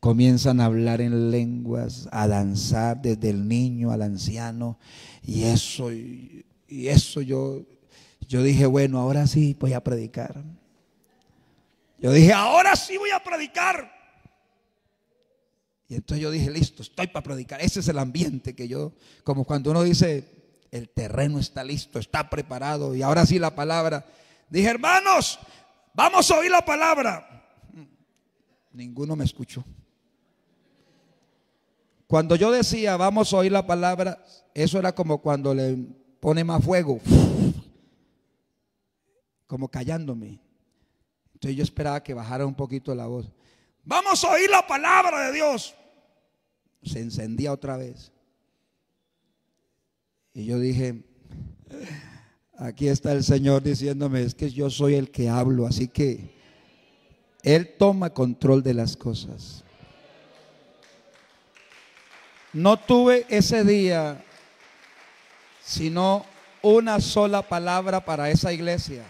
Comienzan a hablar en lenguas, a danzar desde el niño al anciano y eso, y eso yo yo dije, bueno, ahora sí voy a predicar. Yo dije, ahora sí voy a predicar. Y entonces yo dije, listo, estoy para predicar. Ese es el ambiente que yo, como cuando uno dice, el terreno está listo, está preparado. Y ahora sí la palabra. Dije, hermanos, vamos a oír la palabra. Ninguno me escuchó. Cuando yo decía, vamos a oír la palabra, eso era como cuando le pone más fuego como callándome. Entonces yo esperaba que bajara un poquito la voz. Vamos a oír la palabra de Dios. Se encendía otra vez. Y yo dije, aquí está el Señor diciéndome, es que yo soy el que hablo, así que Él toma control de las cosas. No tuve ese día, sino una sola palabra para esa iglesia.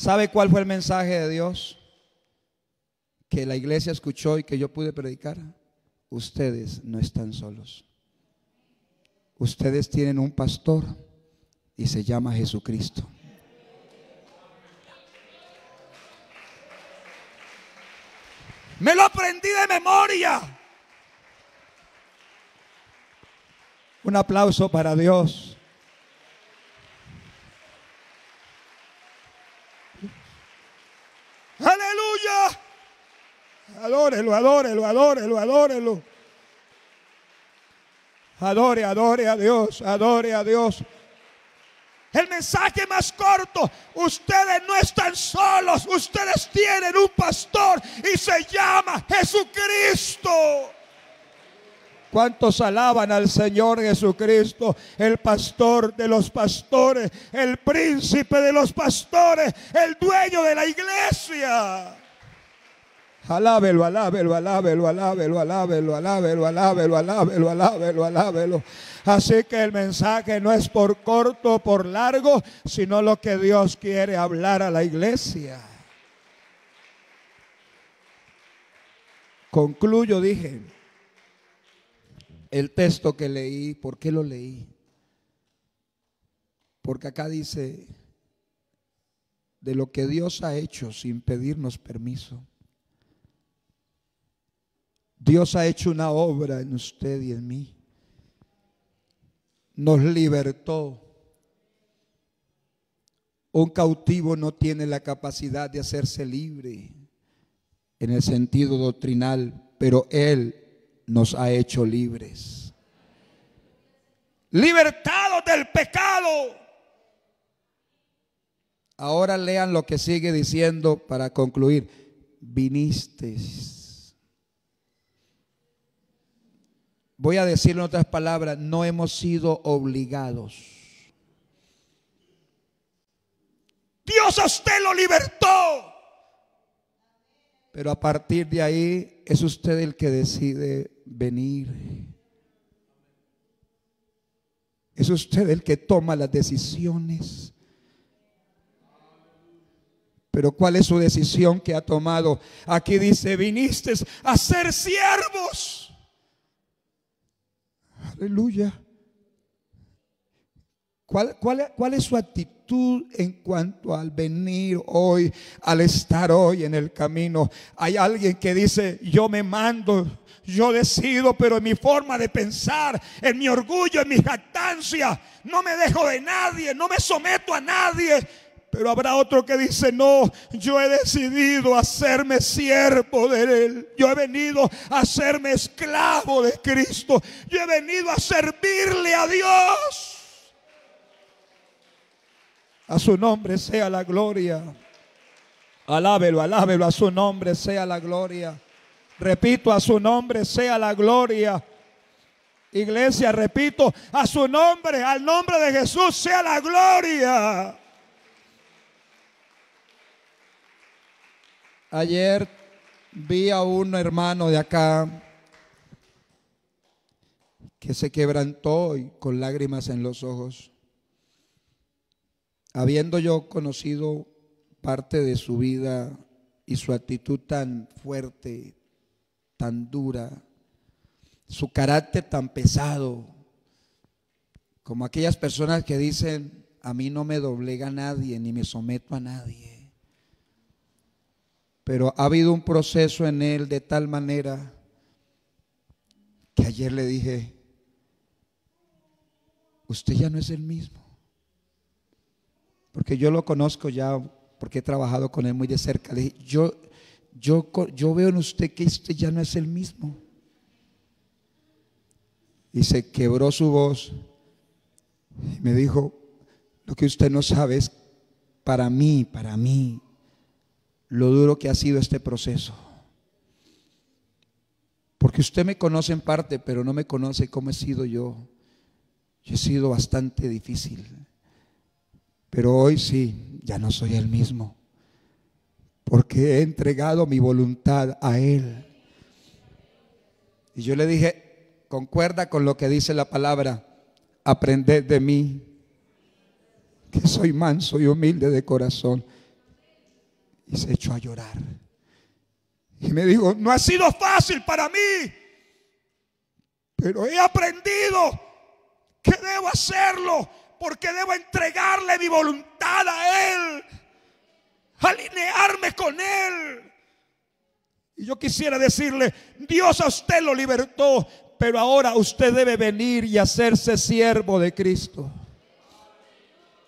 ¿Sabe cuál fue el mensaje de Dios que la iglesia escuchó y que yo pude predicar? Ustedes no están solos. Ustedes tienen un pastor y se llama Jesucristo. Me lo aprendí de memoria. Un aplauso para Dios. Aleluya. Adórelo, adórelo, adórelo, adórenlo, Adore, adore a Dios, adore a Dios. El mensaje más corto, ustedes no están solos, ustedes tienen un pastor y se llama Jesucristo. ¿Cuántos alaban al Señor Jesucristo? El pastor de los pastores, el príncipe de los pastores, el dueño de la iglesia. Alábelo, alábelo, alábelo, alábelo, alábelo, alábelo, alábelo, alábelo, alábelo, alábelo. Así que el mensaje no es por corto, o por largo, sino lo que Dios quiere hablar a la iglesia. Concluyo, dije el texto que leí, ¿por qué lo leí? Porque acá dice, de lo que Dios ha hecho sin pedirnos permiso. Dios ha hecho una obra en usted y en mí. Nos libertó. Un cautivo no tiene la capacidad de hacerse libre en el sentido doctrinal, pero Él nos ha hecho libres. Libertados del pecado. Ahora lean lo que sigue diciendo para concluir. Viniste. Voy a decir en otras palabras, no hemos sido obligados. Dios a usted lo libertó. Pero a partir de ahí es usted el que decide venir. Es usted el que toma las decisiones. Pero ¿cuál es su decisión que ha tomado? Aquí dice, viniste a ser siervos. Aleluya. ¿Cuál, cuál es su actitud? en cuanto al venir hoy, al estar hoy en el camino. Hay alguien que dice, yo me mando, yo decido, pero en mi forma de pensar, en mi orgullo, en mi jactancia, no me dejo de nadie, no me someto a nadie. Pero habrá otro que dice, no, yo he decidido hacerme siervo de Él. Yo he venido a serme esclavo de Cristo. Yo he venido a servirle a Dios. A su nombre sea la gloria. Alábelo, alábelo. A su nombre sea la gloria. Repito, a su nombre sea la gloria. Iglesia, repito, a su nombre, al nombre de Jesús sea la gloria. Ayer vi a un hermano de acá que se quebrantó y con lágrimas en los ojos habiendo yo conocido parte de su vida y su actitud tan fuerte, tan dura, su carácter tan pesado, como aquellas personas que dicen, a mí no me doblega nadie, ni me someto a nadie. Pero ha habido un proceso en él de tal manera que ayer le dije, usted ya no es el mismo porque yo lo conozco ya, porque he trabajado con él muy de cerca. Le dije, yo, yo, yo veo en usted que este ya no es el mismo. Y se quebró su voz y me dijo, lo que usted no sabe es para mí, para mí, lo duro que ha sido este proceso. Porque usted me conoce en parte, pero no me conoce cómo he sido yo. Yo he sido bastante difícil. Pero hoy sí, ya no soy el mismo, porque he entregado mi voluntad a Él. Y yo le dije, concuerda con lo que dice la palabra, aprended de mí, que soy manso y humilde de corazón. Y se echó a llorar. Y me dijo, no ha sido fácil para mí, pero he aprendido que debo hacerlo porque debo entregarle mi voluntad a Él, alinearme con Él. Y yo quisiera decirle, Dios a usted lo libertó, pero ahora usted debe venir y hacerse siervo de Cristo.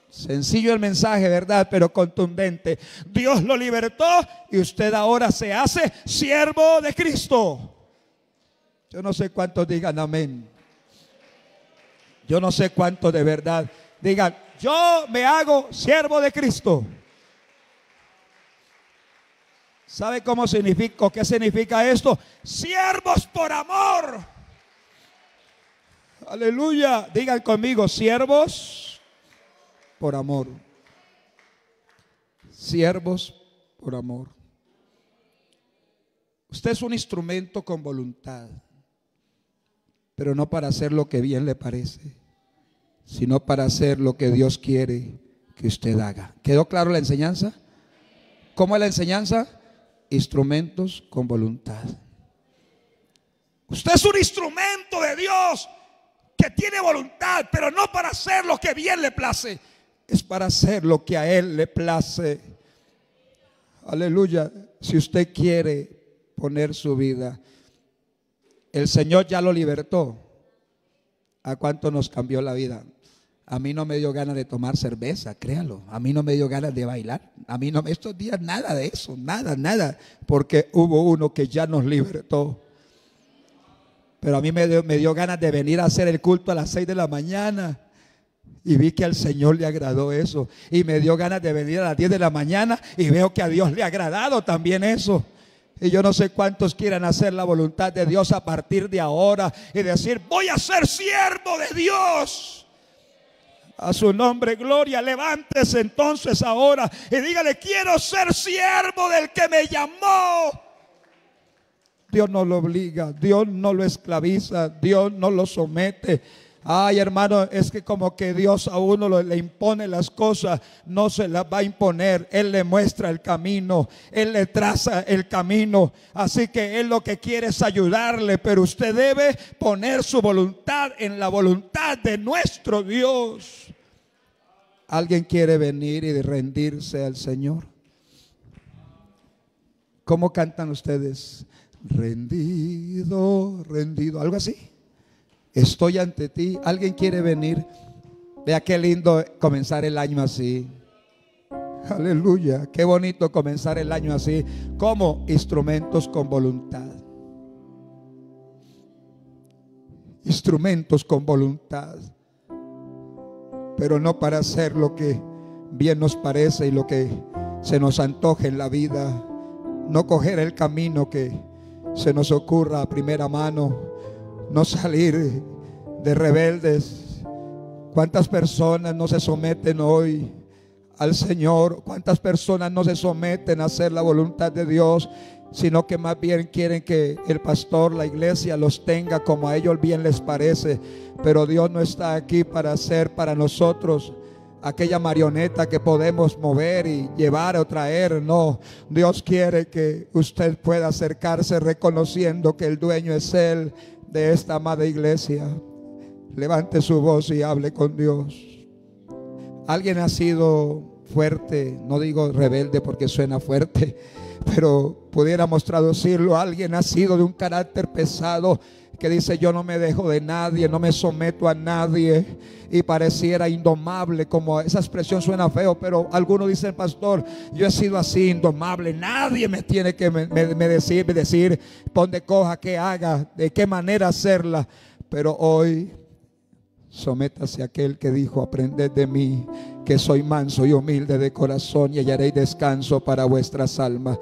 Sencillo el mensaje, ¿verdad? Pero contundente. Dios lo libertó y usted ahora se hace siervo de Cristo. Yo no sé cuántos digan amén. Yo no sé cuántos de verdad Digan, yo me hago siervo de Cristo. ¿Sabe cómo significa o qué significa esto? Siervos por amor. Aleluya. Digan conmigo, siervos por amor. Siervos por amor. Usted es un instrumento con voluntad, pero no para hacer lo que bien le parece sino para hacer lo que Dios quiere que usted haga. ¿Quedó claro la enseñanza? ¿Cómo es la enseñanza? Instrumentos con voluntad. Usted es un instrumento de Dios que tiene voluntad, pero no para hacer lo que bien le place, es para hacer lo que a Él le place. Aleluya, si usted quiere poner su vida, el Señor ya lo libertó. ¿A cuánto nos cambió la vida? A mí no me dio ganas de tomar cerveza, créalo. A mí no me dio ganas de bailar. A mí no, estos días nada de eso, nada, nada. Porque hubo uno que ya nos libertó. Pero a mí me dio, me dio ganas de venir a hacer el culto a las 6 de la mañana. Y vi que al Señor le agradó eso. Y me dio ganas de venir a las 10 de la mañana y veo que a Dios le ha agradado también eso. Y yo no sé cuántos quieran hacer la voluntad de Dios a partir de ahora y decir, voy a ser siervo de Dios. A su nombre, gloria. Levántese entonces ahora y dígale, quiero ser siervo del que me llamó. Dios no lo obliga, Dios no lo esclaviza, Dios no lo somete. Ay, hermano, es que como que Dios a uno le impone las cosas, no se las va a imponer. Él le muestra el camino, Él le traza el camino. Así que Él lo que quiere es ayudarle, pero usted debe poner su voluntad en la voluntad de nuestro Dios. ¿Alguien quiere venir y rendirse al Señor? ¿Cómo cantan ustedes? Rendido, rendido, algo así. Estoy ante ti. ¿Alguien quiere venir? Vea qué lindo comenzar el año así. Aleluya. Qué bonito comenzar el año así. Como instrumentos con voluntad. Instrumentos con voluntad. Pero no para hacer lo que bien nos parece y lo que se nos antoje en la vida. No coger el camino que se nos ocurra a primera mano no salir de rebeldes. ¿Cuántas personas no se someten hoy al Señor? ¿Cuántas personas no se someten a hacer la voluntad de Dios? sino que más bien quieren que el pastor, la iglesia, los tenga como a ellos bien les parece. Pero Dios no está aquí para hacer para nosotros aquella marioneta que podemos mover y llevar o traer. No, Dios quiere que usted pueda acercarse reconociendo que el dueño es Él de esta amada iglesia, levante su voz y hable con Dios. Alguien ha sido fuerte, no digo rebelde porque suena fuerte, pero pudiéramos traducirlo, alguien ha sido de un carácter pesado que dice yo no me dejo de nadie, no me someto a nadie y pareciera indomable, como esa expresión suena feo, pero algunos dicen, pastor, yo he sido así indomable, nadie me tiene que me, decir, me decir, pon de coja, qué haga, de qué manera hacerla, pero hoy sométase aquel que dijo, aprended de mí, que soy manso y humilde de corazón y hallaréis descanso para vuestras almas.